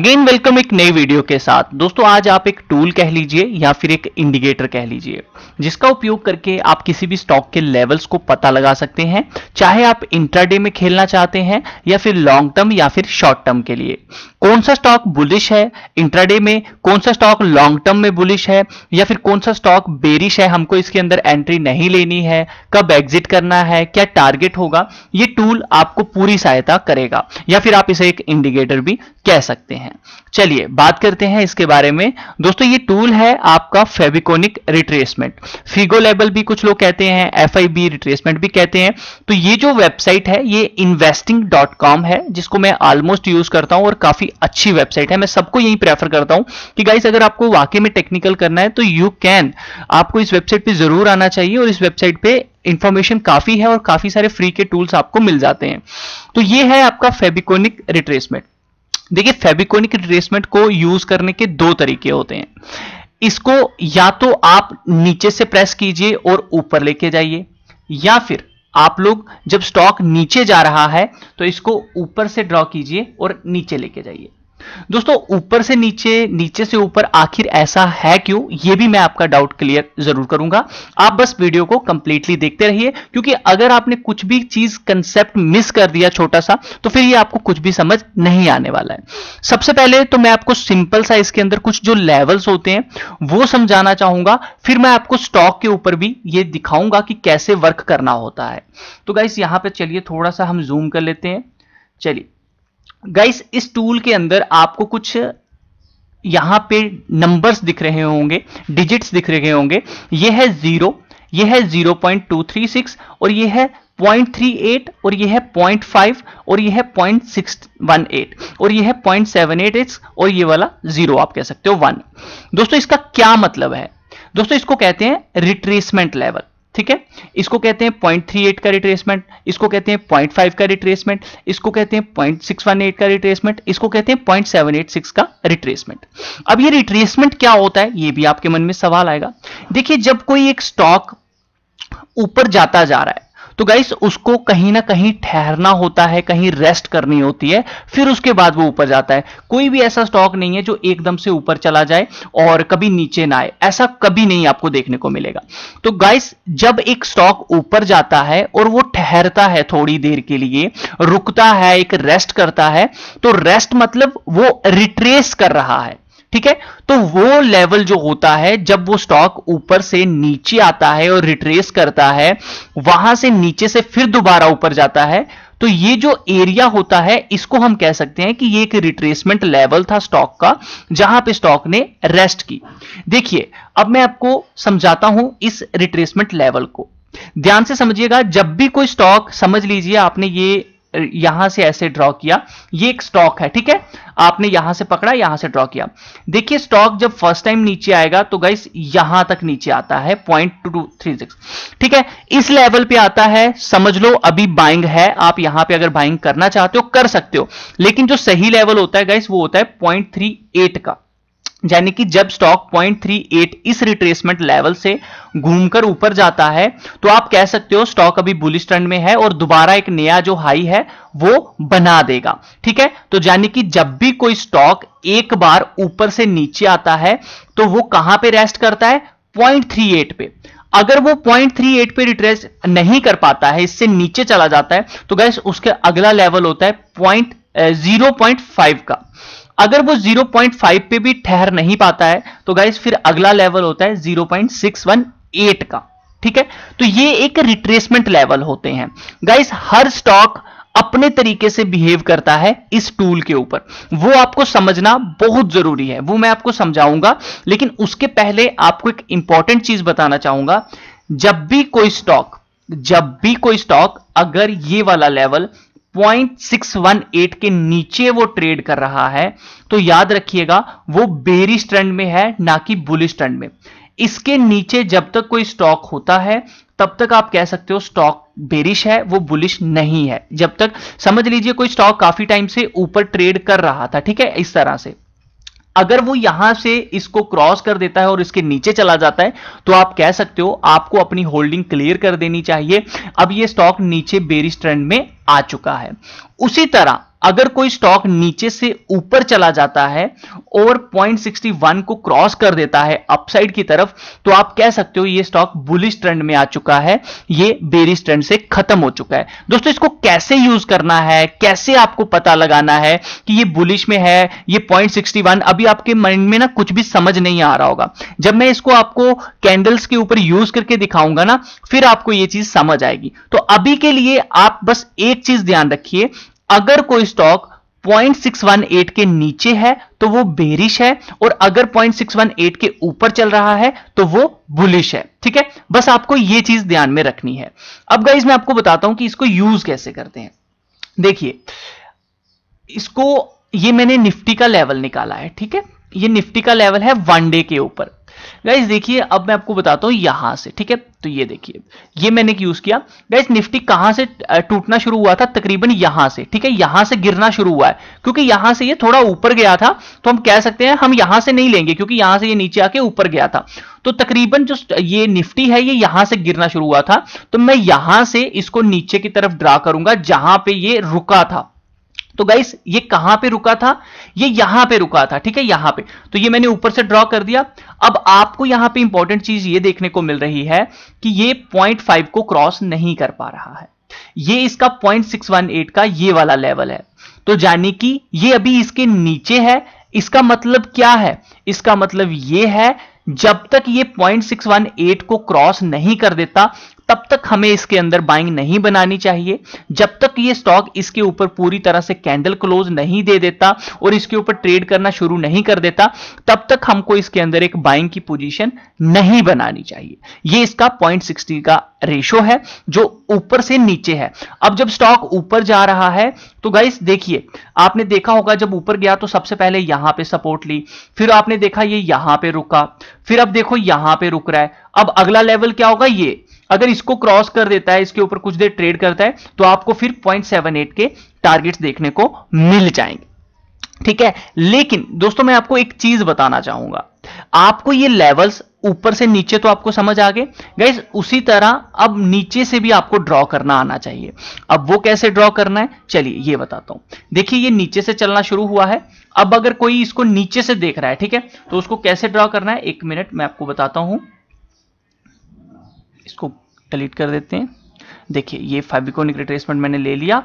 again welcome एक नई video के साथ दोस्तों आज आप एक टूल कह लीजिए या फिर एक इंडिकेटर कह लीजिए जिसका उपयोग करके आप किसी भी स्टॉक के लेवल्स को पता लगा सकते हैं चाहे आप इंट्राडे में खेलना चाहते हैं या फिर लॉन्ग टर्म या फिर शॉर्ट टर्म के लिए कौन सा स्टॉक बुलिश है इंट्राडे में कौन सा स्टॉक लॉन्ग टर्म में बुलिश है या फिर कौन सा स्टॉक बेरिश है हमको इसके अंदर एंट्री नहीं लेनी है कब एग्जिट करना है क्या टारगेट होगा ये टूल आपको पूरी सहायता करेगा या फिर आप इसे एक इंडिकेटर भी कह सकते हैं चलिए बात करते हैं इसके बारे में दोस्तों ये टूल है आपका फेबिकोनिक रिट्रेसमेंट फिगो लेवल भी कुछ लोग कहते हैं एफ रिट्रेसमेंट भी कहते हैं तो ये जो वेबसाइट है ये इन्वेस्टिंग है जिसको मैं ऑलमोस्ट यूज करता हूं और काफी काफी अच्छी वेबसाइट है मैं सबको यही प्रेफर करता हूं कि गाइस अगर आपको वाकई में टेक्निकल करना है तो यू कैन आपको इस वेबसाइट पे जरूर आना चाहिए और इस वेबसाइट पे इंफॉर्मेशन काफी है और काफी सारे फ्री के टूल्स आपको मिल जाते हैं तो ये है आपका फेबिकोनिक रिट्रेसमेंट देखिए फेबिकोनिक रिट्रेसमेंट को यूज करने के दो तरीके होते हैं इसको या तो आप नीचे से प्रेस कीजिए और ऊपर लेके जाइए या फिर आप लोग जब स्टॉक नीचे जा रहा है तो इसको ऊपर से ड्रॉ कीजिए और नीचे लेके जाइए दोस्तों ऊपर से नीचे नीचे से ऊपर आखिर ऐसा है क्यों ये भी मैं आपका डाउट क्लियर जरूर करूंगा आप बस वीडियो को कंप्लीटली देखते रहिए क्योंकि अगर आपने कुछ भी चीज कंसेप्ट मिस कर दिया छोटा सा तो फिर ये आपको कुछ भी समझ नहीं आने वाला है सबसे पहले तो मैं आपको सिंपल सा इसके अंदर कुछ जो लेवल्स होते हैं वो समझाना चाहूंगा फिर मैं आपको स्टॉक के ऊपर भी ये दिखाऊंगा कि कैसे वर्क करना होता है तो गाइस यहां पर चलिए थोड़ा सा हम जूम कर लेते हैं चलिए गाइस इस टूल के अंदर आपको कुछ यहां पे नंबर्स दिख रहे होंगे डिजिट्स दिख रहे होंगे ये है जीरो ये है सिक्स और ये है 0.38 और ये है 0.5 और ये है 0.618 और ये है 0.786 और ये वाला जीरो आप कह सकते हो वन दोस्तों इसका क्या मतलब है दोस्तों इसको कहते हैं रिट्रेसमेंट लेवल ठीक है इसको कहते हैं 0.38 का रिट्रेसमेंट इसको कहते हैं 0.5 का रिट्रेसमेंट इसको कहते हैं 0.618 का रिट्रेसमेंट इसको कहते हैं 0.786 का रिट्रेसमेंट अब ये रिट्रेसमेंट क्या होता है ये भी आपके मन में सवाल आएगा देखिए जब कोई एक स्टॉक ऊपर जाता जा रहा है तो गाइस उसको कहीं ना कहीं ठहरना होता है कहीं रेस्ट करनी होती है फिर उसके बाद वो ऊपर जाता है कोई भी ऐसा स्टॉक नहीं है जो एकदम से ऊपर चला जाए और कभी नीचे ना आए ऐसा कभी नहीं आपको देखने को मिलेगा तो गाइस जब एक स्टॉक ऊपर जाता है और वो ठहरता है थोड़ी देर के लिए रुकता है एक रेस्ट करता है तो रेस्ट मतलब वो रिट्रेस कर रहा है ठीक है तो वो लेवल जो होता है जब वो स्टॉक ऊपर से नीचे आता है और रिट्रेस करता है वहां से नीचे से फिर दोबारा ऊपर जाता है तो ये जो एरिया होता है इसको हम कह सकते हैं कि ये एक रिट्रेसमेंट लेवल था स्टॉक का जहां पे स्टॉक ने रेस्ट की देखिए अब मैं आपको समझाता हूं इस रिट्रेसमेंट लेवल को ध्यान से समझिएगा जब भी कोई स्टॉक समझ लीजिए आपने ये यहां से ऐसे ड्रॉ किया ये एक स्टॉक है ठीक है आपने यहां से पकड़ा यहां से ड्रॉ किया देखिए स्टॉक जब फर्स्ट टाइम नीचे आएगा तो गाइस यहां तक नीचे आता है point two two three six ठीक है इस लेवल पे आता है समझ लो अभी बाइंग है आप यहां पे अगर बाइंग करना चाहते हो कर सकते हो लेकिन जो सही लेवल होता है गाइस वो होता है पॉइंट थ्री एट का यानी कि जब स्टॉक 0.38 इस रिट्रेसमेंट लेवल से घूमकर ऊपर जाता है तो आप कह सकते हो स्टॉक अभी बुलिश ट्रेंड में है और दोबारा एक नया जो हाई है वो बना देगा ठीक है तो यानी कि जब भी कोई स्टॉक एक बार ऊपर से नीचे आता है तो वो कहां पे रेस्ट करता है 0.38 पे अगर वो 0.38 पे रिट्रेस नहीं कर पाता है इससे नीचे चला जाता है तो गैस उसके अगला लेवल होता है पॉइंट जीरो पॉइंट फाइव का अगर वो 0.5 पे भी ठहर नहीं पाता है तो गाइज फिर अगला लेवल होता है 0.618 का ठीक है तो ये एक रिट्रेसमेंट लेवल होते हैं गाइज हर स्टॉक अपने तरीके से बिहेव करता है इस टूल के ऊपर वो आपको समझना बहुत जरूरी है वो मैं आपको समझाऊंगा लेकिन उसके पहले आपको एक इंपॉर्टेंट चीज बताना चाहूंगा जब भी कोई स्टॉक जब भी कोई स्टॉक अगर ये वाला लेवल 0.618 के नीचे वो ट्रेड कर रहा है तो याद रखिएगा वो बेरिश ट्रेंड में है ना कि बुलिश ट्रेंड में इसके नीचे जब तक कोई स्टॉक होता है तब तक आप कह सकते हो स्टॉक बेरिश है वो बुलिश नहीं है जब तक समझ लीजिए कोई स्टॉक काफी टाइम से ऊपर ट्रेड कर रहा था ठीक है इस तरह से अगर वो यहां से इसको क्रॉस कर देता है और इसके नीचे चला जाता है तो आप कह सकते हो आपको अपनी होल्डिंग क्लियर कर देनी चाहिए अब ये स्टॉक नीचे बेरिस ट्रेंड में आ चुका है उसी तरह अगर कोई स्टॉक नीचे से ऊपर चला जाता है और 0.61 को क्रॉस कर देता है अपसाइड की तरफ तो आप कह सकते हो ये स्टॉक बुलिश ट्रेंड में आ चुका है ये बेरिश ट्रेंड से खत्म हो चुका है दोस्तों इसको कैसे यूज करना है कैसे आपको पता लगाना है कि ये बुलिश में है ये 0.61 अभी आपके माइंड में ना कुछ भी समझ नहीं आ रहा होगा जब मैं इसको आपको कैंडल्स के ऊपर यूज करके दिखाऊंगा ना फिर आपको ये चीज समझ आएगी तो अभी के लिए आप बस एक चीज ध्यान रखिए अगर कोई स्टॉक 0.618 के नीचे है तो वो बेरिश है और अगर 0.618 के ऊपर चल रहा है तो वो बुलिश है ठीक है बस आपको ये चीज ध्यान में रखनी है अब गाइज मैं आपको बताता हूं कि इसको यूज कैसे करते हैं देखिए इसको ये मैंने निफ्टी का लेवल निकाला है ठीक है ये निफ्टी का लेवल है वन डे के ऊपर गाइज देखिए अब मैं आपको बताता हूं यहां से ठीक है तो ये देखिए ये मैंने यूज किया गाइज निफ्टी कहां से टूटना शुरू हुआ था तकरीबन यहां से ठीक है यहां से गिरना शुरू हुआ है क्योंकि यहां से ये थोड़ा ऊपर गया था तो हम कह सकते हैं हम यहां से नहीं लेंगे क्योंकि यहां से ये नीचे आके ऊपर गया था तो तकरीबन जो ये निफ्टी है ये यहां से गिरना शुरू हुआ था तो मैं यहां से इसको नीचे की तरफ ड्रा करूंगा जहां पर ये रुका था तो गाइस ये कहां पे रुका था ये यहां पे रुका था ठीक है यहां पे तो ये मैंने ऊपर से ड्रॉ कर दिया अब आपको यहां पे इंपॉर्टेंट चीज ये देखने को मिल रही है कि ये 0.5 को क्रॉस नहीं कर पा रहा है ये इसका 0.618 का ये वाला लेवल है तो जाने कि ये अभी इसके नीचे है इसका मतलब क्या है इसका मतलब यह है जब तक ये 0.618 को क्रॉस नहीं कर देता तब तक हमें इसके अंदर बाइंग नहीं बनानी चाहिए जब तक ये स्टॉक इसके ऊपर पूरी तरह से कैंडल क्लोज नहीं दे देता और इसके ऊपर ट्रेड करना शुरू नहीं कर देता तब तक हमको इसके अंदर एक बाइंग की पोजीशन नहीं बनानी चाहिए ये इसका पॉइंट सिक्सटी का रेशो है जो ऊपर से नीचे है अब जब स्टॉक ऊपर जा रहा है तो गाइस देखिए आपने देखा होगा जब ऊपर गया तो सबसे पहले यहां पे सपोर्ट ली फिर आपने देखा ये यहां पे रुका फिर अब देखो यहां पे रुक रहा है अब अगला लेवल क्या होगा ये अगर इसको क्रॉस कर देता है इसके ऊपर कुछ देर ट्रेड करता है तो आपको फिर 0.78 के टारगेट्स देखने को मिल जाएंगे ठीक है लेकिन दोस्तों मैं आपको एक चीज बताना चाहूंगा आपको ये लेवल्स ऊपर से नीचे तो आपको समझ आ गए गाइस उसी तरह अब नीचे से भी आपको ड्रॉ करना आना चाहिए अब वो कैसे ड्रॉ करना है चलिए ये बताता हूं देखिए ये नीचे से चलना शुरू हुआ है अब अगर कोई इसको नीचे से देख रहा है ठीक है तो उसको कैसे ड्रॉ करना है एक मिनट मैं आपको बताता हूं इसको डिलीट कर देते हैं देखिए ये फेबिकोनिक रिट्रेसमेंट मैंने ले लिया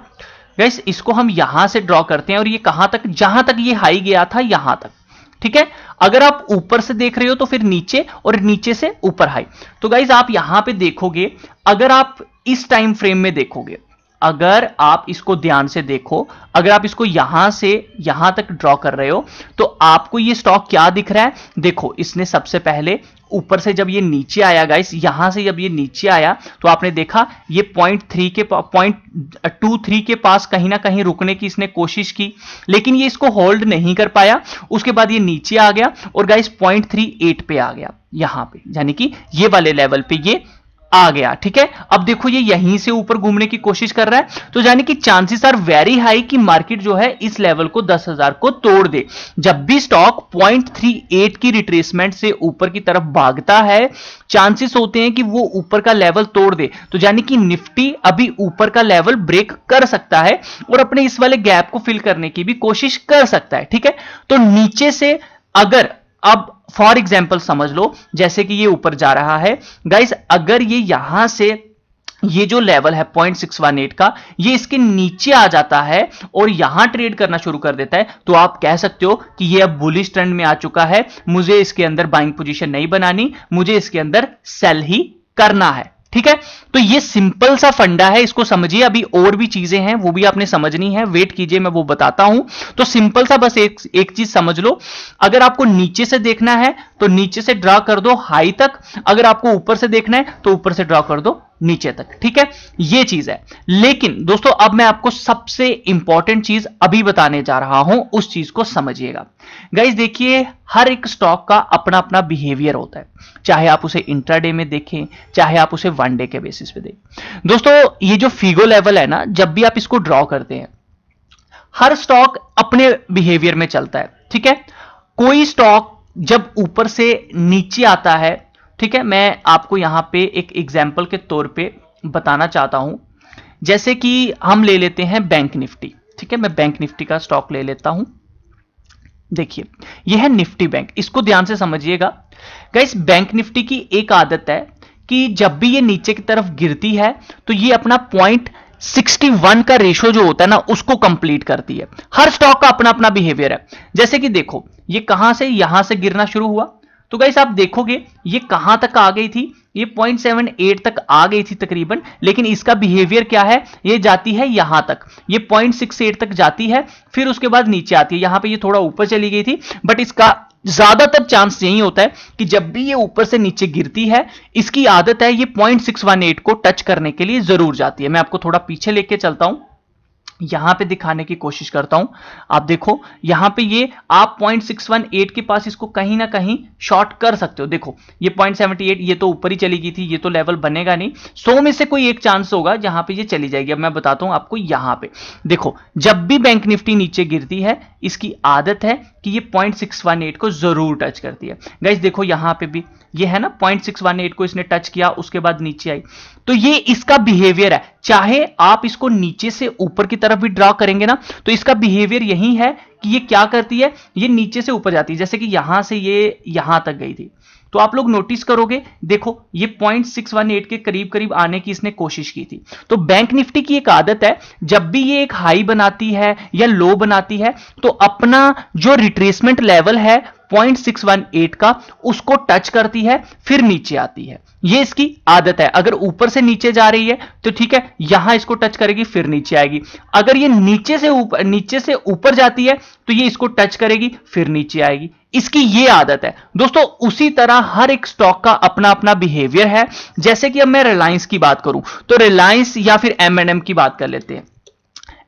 गैस इसको हम यहां से ड्रॉ करते हैं और ये कहां तक जहां तक ये हाई गया था यहां तक ठीक है अगर आप ऊपर से देख रहे हो तो फिर नीचे और नीचे से ऊपर हाई तो गाइज आप यहां पे देखोगे अगर आप इस टाइम फ्रेम में देखोगे अगर आप इसको ध्यान से देखो अगर आप इसको यहां से यहां तक ड्रॉ कर रहे हो तो आपको ये स्टॉक क्या दिख रहा है देखो इसने सबसे पहले ऊपर से जब ये नीचे आया गाइस यहां से जब ये नीचे आया तो आपने देखा ये पॉइंट थ्री के पॉइंट टू थ्री के पास कहीं ना कहीं रुकने की इसने कोशिश की लेकिन ये इसको होल्ड नहीं कर पाया उसके बाद ये नीचे आ गया और गाइस पॉइंट थ्री एट पे आ गया यहां पे यानी कि ये वाले लेवल पे ये आ गया ठीक है अब देखो ये यहीं से ऊपर घूमने की कोशिश कर रहा है तो यानी कि चांसेस आर वेरी हाई कि मार्केट जो है इस लेवल को 10,000 को तोड़ दे जब भी स्टॉक 0.38 की रिट्रेसमेंट से ऊपर की तरफ भागता है चांसेस होते हैं कि वो ऊपर का लेवल तोड़ दे तो यानी कि निफ्टी अभी ऊपर का लेवल ब्रेक कर सकता है और अपने इस वाले गैप को फिल करने की भी कोशिश कर सकता है ठीक है तो नीचे से अगर अब फॉर एग्जाम्पल समझ लो जैसे कि ये ऊपर जा रहा है गाइज अगर ये यहां से ये जो लेवल है पॉइंट सिक्स वन एट का ये इसके नीचे आ जाता है और यहां ट्रेड करना शुरू कर देता है तो आप कह सकते हो कि ये अब बुलिश ट्रेंड में आ चुका है मुझे इसके अंदर बाइंग पोजीशन नहीं बनानी मुझे इसके अंदर सेल ही करना है ठीक है तो ये सिंपल सा फंडा है इसको समझिए अभी और भी चीजें हैं वो भी आपने समझनी है वेट कीजिए मैं वो बताता हूं तो सिंपल सा बस एक एक चीज समझ लो अगर आपको नीचे से देखना है तो नीचे से ड्रा कर दो हाई तक अगर आपको ऊपर से देखना है तो ऊपर से ड्रा कर दो नीचे तक ठीक है ये चीज है लेकिन दोस्तों अब मैं आपको सबसे इंपॉर्टेंट चीज अभी बताने जा रहा हूं उस चीज को समझिएगा गाइज देखिए हर एक स्टॉक का अपना अपना बिहेवियर होता है चाहे आप उसे इंट्राडे में देखें चाहे आप उसे वन डे के बेसिस पे देखें दोस्तों ये जो फीगो लेवल है ना जब भी आप इसको ड्रॉ करते हैं हर स्टॉक अपने बिहेवियर में चलता है ठीक है कोई स्टॉक जब ऊपर से नीचे आता है ठीक है मैं आपको यहां पे एक एग्जाम्पल के तौर पे बताना चाहता हूं जैसे कि हम ले लेते हैं बैंक निफ्टी ठीक है मैं बैंक निफ्टी का स्टॉक ले लेता हूं देखिए यह है निफ्टी बैंक इसको ध्यान से समझिएगा इस बैंक निफ्टी की एक आदत है कि जब भी ये नीचे की तरफ गिरती है तो ये अपना पॉइंट 61 का रेशो जो होता है ना उसको कंप्लीट करती है हर स्टॉक का अपना अपना बिहेवियर है जैसे कि देखो ये कहां से यहां से गिरना शुरू हुआ तो गाइस आप देखोगे ये कहां तक आ गई थी ये 0.78 तक आ गई थी तकरीबन लेकिन इसका बिहेवियर क्या है ये जाती है यहां तक ये 0.68 तक जाती है फिर उसके बाद नीचे आती है यहां पे ये थोड़ा ऊपर चली गई थी बट इसका ज्यादातर चांस यही होता है कि जब भी ये ऊपर से नीचे गिरती है इसकी आदत है ये पॉइंट को टच करने के लिए जरूर जाती है मैं आपको थोड़ा पीछे लेके चलता हूं यहां पे दिखाने की कोशिश करता हूं आप देखो यहां पे ये आप 0.618 के पास इसको कहीं ना कहीं शॉर्ट कर सकते हो देखो ये 0.78 ये तो ऊपर ही चली गई थी ये तो लेवल बनेगा नहीं सो में से कोई एक चांस होगा जहां पे ये चली जाएगी अब मैं बताता हूं आपको यहां पे देखो जब भी बैंक निफ्टी नीचे गिरती है इसकी आदत है कि ये 0.618 को ज़रूर टच करती है गैस देखो यहां पे भी ये है ना 0.618 को इसने टच किया उसके बाद नीचे आई तो ये इसका बिहेवियर है चाहे आप इसको नीचे से ऊपर की तरफ भी ड्रॉ करेंगे ना तो इसका बिहेवियर यही है कि ये क्या करती है ये नीचे से ऊपर जाती है जैसे कि यहां से ये यहां तक गई थी तो आप लोग नोटिस करोगे देखो ये 0.618 के करीब करीब आने की इसने कोशिश की थी तो बैंक निफ्टी की एक आदत है जब भी ये एक हाई बनाती है या लो बनाती है तो अपना जो रिट्रेसमेंट लेवल है 0.618 का उसको टच करती है फिर नीचे आती है ये इसकी आदत है अगर ऊपर से नीचे जा रही है तो ठीक है यहां इसको टच करेगी फिर नीचे आएगी अगर ये नीचे से ऊपर नीचे से ऊपर जाती है तो ये इसको टच करेगी फिर नीचे आएगी इसकी ये आदत है दोस्तों उसी तरह हर एक स्टॉक का अपना अपना बिहेवियर है जैसे कि अब मैं रिलायंस की बात करूं तो रिलायंस या फिर एम एम की बात कर लेते हैं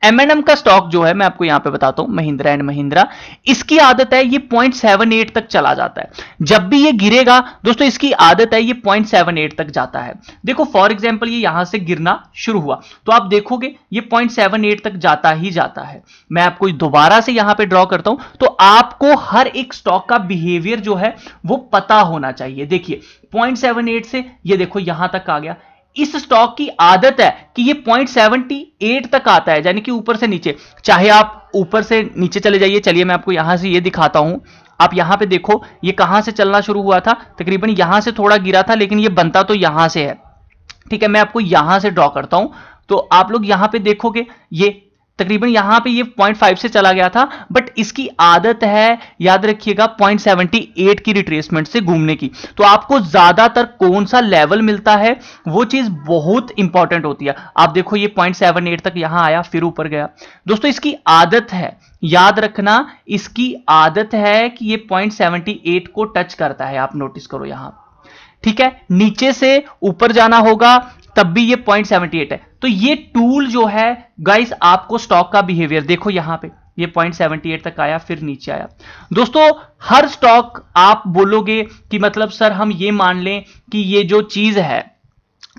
एमएनएम का स्टॉक जो है मैं आपको यहां पे बताता हूं महिंद्रा एंड महिंद्रा इसकी आदत है ये 0.78 तक चला जाता है जब भी ये गिरेगा दोस्तों इसकी आदत है ये 0.78 तक जाता है देखो फॉर एग्जांपल ये यहां से गिरना शुरू हुआ तो आप देखोगे ये 0.78 तक जाता ही जाता है मैं आपको दोबारा से यहां पर ड्रॉ करता हूं तो आपको हर एक स्टॉक का बिहेवियर जो है वो पता होना चाहिए देखिए 0.78 से ये देखो यहां तक आ गया इस स्टॉक की आदत है कि ये 0.78 तक आता है यानी कि ऊपर से नीचे चाहे आप ऊपर से नीचे चले जाइए चलिए मैं आपको यहां से ये दिखाता हूं आप यहां पे देखो ये कहां से चलना शुरू हुआ था तकरीबन यहां से थोड़ा गिरा था लेकिन ये बनता तो यहां से है ठीक है मैं आपको यहां से ड्रॉ करता हूं तो आप लोग यहां पे देखोगे ये तकरीबन यहां पे ये 0.5 से चला गया था बट इसकी आदत है याद रखिएगा 0.78 की रिट्रेसमेंट से घूमने की तो आपको ज्यादातर कौन सा लेवल मिलता है वो चीज बहुत इंपॉर्टेंट होती है आप देखो ये 0.78 तक यहां आया फिर ऊपर गया दोस्तों इसकी आदत है याद रखना इसकी आदत है कि ये 0.78 को टच करता है आप नोटिस करो यहां ठीक है नीचे से ऊपर जाना होगा तब भी ये 0.78 है तो ये टूल जो है गाइस आपको स्टॉक का बिहेवियर देखो यहां पे ये 0.78 तक आया फिर नीचे आया दोस्तों हर स्टॉक आप बोलोगे कि मतलब सर हम ये मान लें कि ये जो चीज है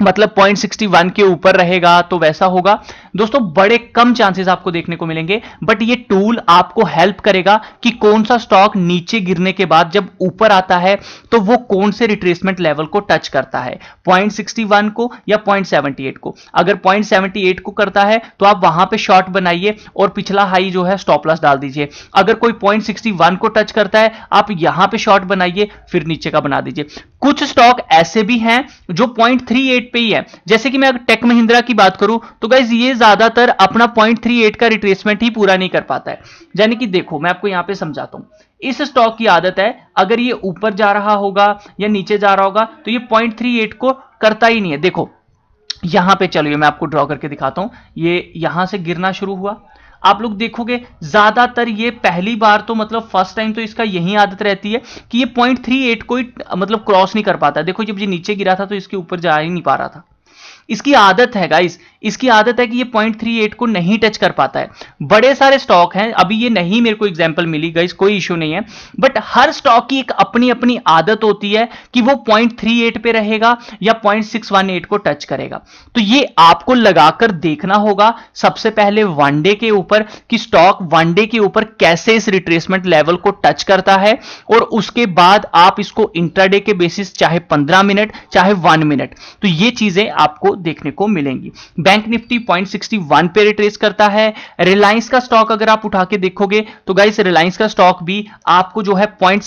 मतलब 0.61 के ऊपर रहेगा तो वैसा होगा दोस्तों बड़े कम चांसेस आपको देखने को मिलेंगे बट ये टूल आपको हेल्प करेगा कि कौन सा स्टॉक नीचे गिरने के बाद जब ऊपर आता है तो वो कौन से रिट्रेसमेंट लेवल को टच करता है 0.61 को या 0.78 को अगर 0.78 को करता है तो आप वहां पे शॉर्ट बनाइए और पिछला हाई जो है स्टॉप लॉस डाल दीजिए अगर कोई वन को टच करता है आप यहां पर शॉर्ट बनाइए फिर नीचे का बना दीजिए कुछ स्टॉक ऐसे भी हैं जो एट पे ही है जैसे कि मैं टेक महिंद्रा की बात करूं तो गाइज ये ज्यादातर अपना पॉइंट थ्री एट का रिट्रेसमेंट ही पूरा नहीं कर पाता है यानी कि देखो मैं आपको यहां पर समझाता हूं इस स्टॉक की आदत है अगर ये ऊपर जा रहा होगा या नीचे जा रहा होगा तो ये पॉइंट थ्री एट को करता ही नहीं है देखो यहां पे चलिए मैं आपको ड्रॉ करके दिखाता हूं ये यहां से गिरना शुरू हुआ आप लोग देखोगे ज्यादातर ये पहली बार तो मतलब फर्स्ट टाइम तो इसका यही आदत रहती है कि ये पॉइंट थ्री एट को मतलब क्रॉस नहीं कर पाता देखो जब ये नीचे गिरा था तो इसके ऊपर जा ही नहीं पा रहा था इसकी आदत है गाइस इसकी आदत है कि ये 0.38 को नहीं टच कर पाता है बड़े सारे स्टॉक हैं अभी ये नहीं मेरे को एग्जांपल मिली गाइस कोई इशू नहीं है बट हर स्टॉक की एक अपनी अपनी आदत होती है कि वो 0.38 पे रहेगा या 0.618 को टच करेगा तो ये आपको लगाकर देखना होगा सबसे पहले वनडे के ऊपर कि स्टॉक वनडे के ऊपर कैसे इस रिट्रेसमेंट लेवल को टच करता है और उसके बाद आप इसको इंट्राडे के बेसिस चाहे पंद्रह मिनट चाहे वन मिनट तो ये चीजें आपको देखने को मिलेंगी बैंक निफ्टी पॉइंट पे रिट्रेस करता है रिलायंस का स्टॉक अगर आप उठा के देखोगे तो गाइस रिलायंस का स्टॉक भी आपको जो है पॉइंट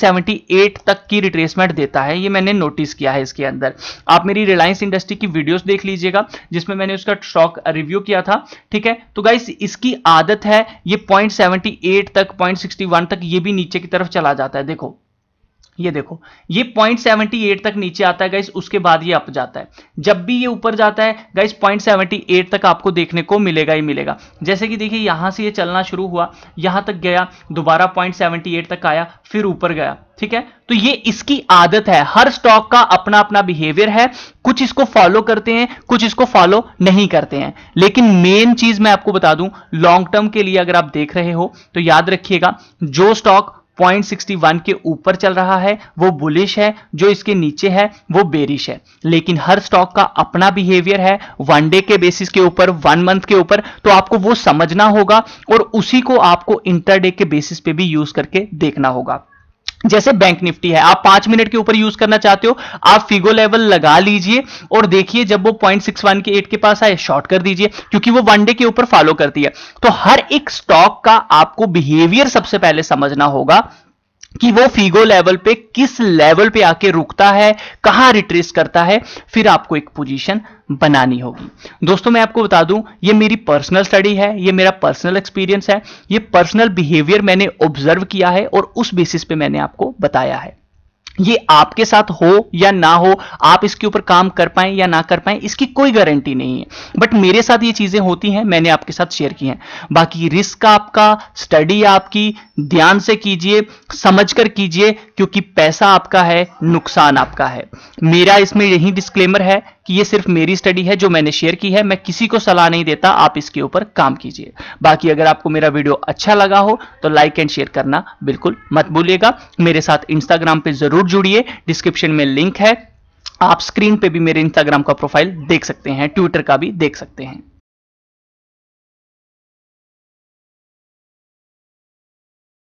तक की रिट्रेसमेंट देता है ये मैंने नोटिस किया है इसके अंदर आप मेरी रिलायंस इंडस्ट्री की वीडियोस देख लीजिएगा जिसमें मैंने उसका स्टॉक रिव्यू किया था ठीक है तो गाइस इसकी आदत है ये पॉइंट तक पॉइंट तक ये भी नीचे की तरफ चला जाता है देखो ये देखो ये 0.78 तक नीचे आता है गाइस उसके बाद ये अप जाता है जब भी ये ऊपर जाता है गाइस 0.78 तक आपको देखने को मिलेगा ही मिलेगा जैसे कि देखिए यहां से ये चलना शुरू हुआ यहां तक गया दोबारा 0.78 तक आया फिर ऊपर गया ठीक है तो ये इसकी आदत है हर स्टॉक का अपना अपना बिहेवियर है कुछ इसको फॉलो करते हैं कुछ इसको फॉलो नहीं करते हैं लेकिन मेन चीज मैं आपको बता दूं लॉन्ग टर्म के लिए अगर आप देख रहे हो तो याद रखिएगा जो स्टॉक 0.61 के ऊपर चल रहा है वो बुलिश है जो इसके नीचे है वो बेरिश है लेकिन हर स्टॉक का अपना बिहेवियर है वन डे के बेसिस के ऊपर वन मंथ के ऊपर तो आपको वो समझना होगा और उसी को आपको इंटरडे के बेसिस पे भी यूज करके देखना होगा जैसे बैंक निफ्टी है आप पांच मिनट के ऊपर यूज करना चाहते हो आप फिगो लेवल लगा लीजिए और देखिए जब वो पॉइंट सिक्स वन के एट के पास आए शॉर्ट कर दीजिए क्योंकि वो वन डे के ऊपर फॉलो करती है तो हर एक स्टॉक का आपको बिहेवियर सबसे पहले समझना होगा कि वो फीगो लेवल पे किस लेवल पे आके रुकता है कहां रिट्रेस करता है फिर आपको एक पोजीशन बनानी होगी दोस्तों मैं आपको बता दूं ये मेरी पर्सनल स्टडी है ये मेरा पर्सनल एक्सपीरियंस है ये पर्सनल बिहेवियर मैंने ऑब्जर्व किया है और उस बेसिस पे मैंने आपको बताया है ये आपके साथ हो या ना हो आप इसके ऊपर काम कर पाए या ना कर पाए इसकी कोई गारंटी नहीं है बट मेरे साथ ये चीजें होती हैं मैंने आपके साथ शेयर की हैं बाकी रिस्क आपका स्टडी आपकी ध्यान से कीजिए समझ कर कीजिए क्योंकि पैसा आपका है नुकसान आपका है मेरा इसमें यही डिस्क्लेमर है कि ये सिर्फ मेरी स्टडी है जो मैंने शेयर की है मैं किसी को सलाह नहीं देता आप इसके ऊपर काम कीजिए बाकी अगर आपको मेरा वीडियो अच्छा लगा हो तो लाइक एंड शेयर करना बिल्कुल मत भूलिएगा मेरे साथ इंस्टाग्राम पे जरूर जुड़िए डिस्क्रिप्शन में लिंक है आप स्क्रीन पे भी मेरे इंस्टाग्राम का प्रोफाइल देख सकते हैं ट्विटर का भी देख सकते हैं